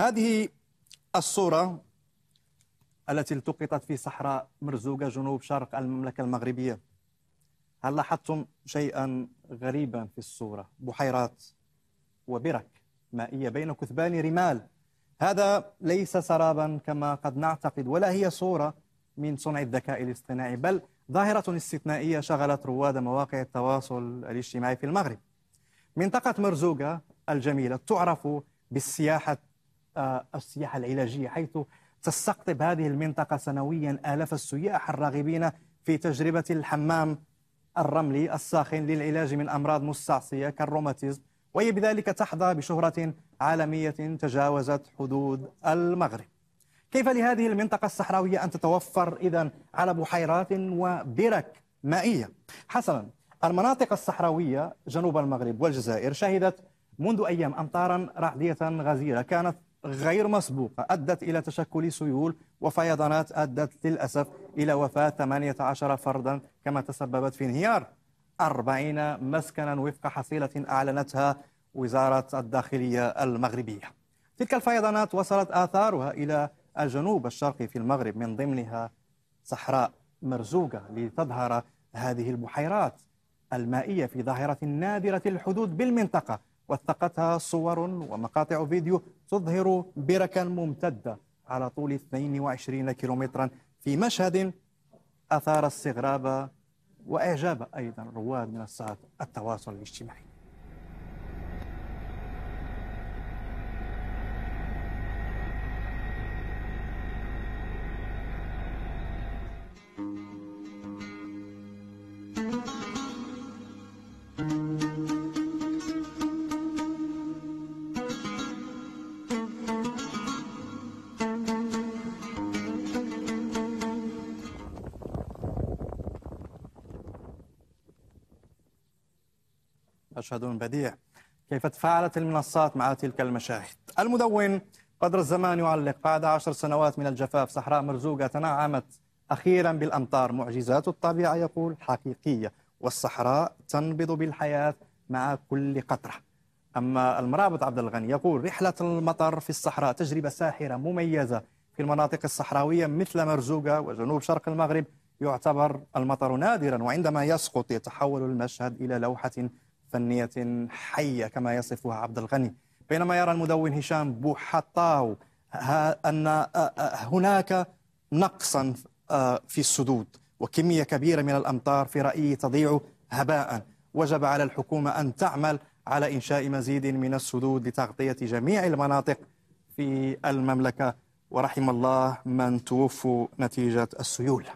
هذه الصورة التي التقطت في صحراء مرزوقة جنوب شرق المملكة المغربية هل لاحظتم شيئا غريبا في الصورة بحيرات وبرك مائية بين كثبان رمال هذا ليس سرابا كما قد نعتقد ولا هي صورة من صنع الذكاء الاصطناعي بل ظاهرة استثنائية شغلت رواد مواقع التواصل الاجتماعي في المغرب منطقة مرزوقة الجميلة تعرف بالسياحة السياحة العلاجية حيث تستقطب هذه المنطقة سنويا آلاف السياح الراغبين في تجربة الحمام الرملي الساخن للعلاج من أمراض مستعصية كالروماتيزم وهي بذلك تحظى بشهرة عالمية تجاوزت حدود المغرب كيف لهذه المنطقة الصحراوية أن تتوفر إذا على بحيرات وبرك مائية حسنا المناطق الصحراوية جنوب المغرب والجزائر شهدت منذ أيام أمطارا رعدية غزيرة كانت غير مسبوقة أدت إلى تشكل سيول وفيضانات أدت للأسف إلى وفاة 18 فردا كما تسببت في انهيار 40 مسكنا وفق حصيلة أعلنتها وزارة الداخلية المغربية تلك الفيضانات وصلت آثارها إلى الجنوب الشرقي في المغرب من ضمنها صحراء مرزوقة لتظهر هذه البحيرات المائية في ظاهرة نادرة الحدود بالمنطقة وثقتها صور ومقاطع فيديو تظهر بركا ممتدة على طول 22 كيلومترا في مشهد أثار استغراب وإعجاب أيضا رواد من التواصل الاجتماعي تشهدون بديع كيف تفاعلت المنصات مع تلك المشاهد المدون قدر الزمان يعلق بعد عشر سنوات من الجفاف صحراء مرزوقة تنعمت أخيرا بالأمطار معجزات الطبيعة يقول حقيقية والصحراء تنبض بالحياة مع كل قطرة أما المرابط عبد الغني يقول رحلة المطر في الصحراء تجربة ساحرة مميزة في المناطق الصحراوية مثل مرزوقة وجنوب شرق المغرب يعتبر المطر نادرا وعندما يسقط يتحول المشهد إلى لوحة فنية حية كما يصفها عبد الغني بينما يرى المدون هشام بوحطاو أن آه، آه، هناك نقصا آه، في السدود وكمية كبيرة من الأمطار في رأيي تضيع هباء وجب على الحكومة أن تعمل على إنشاء مزيد من السدود لتغطية جميع المناطق في المملكة ورحم الله من توفوا نتيجة السيول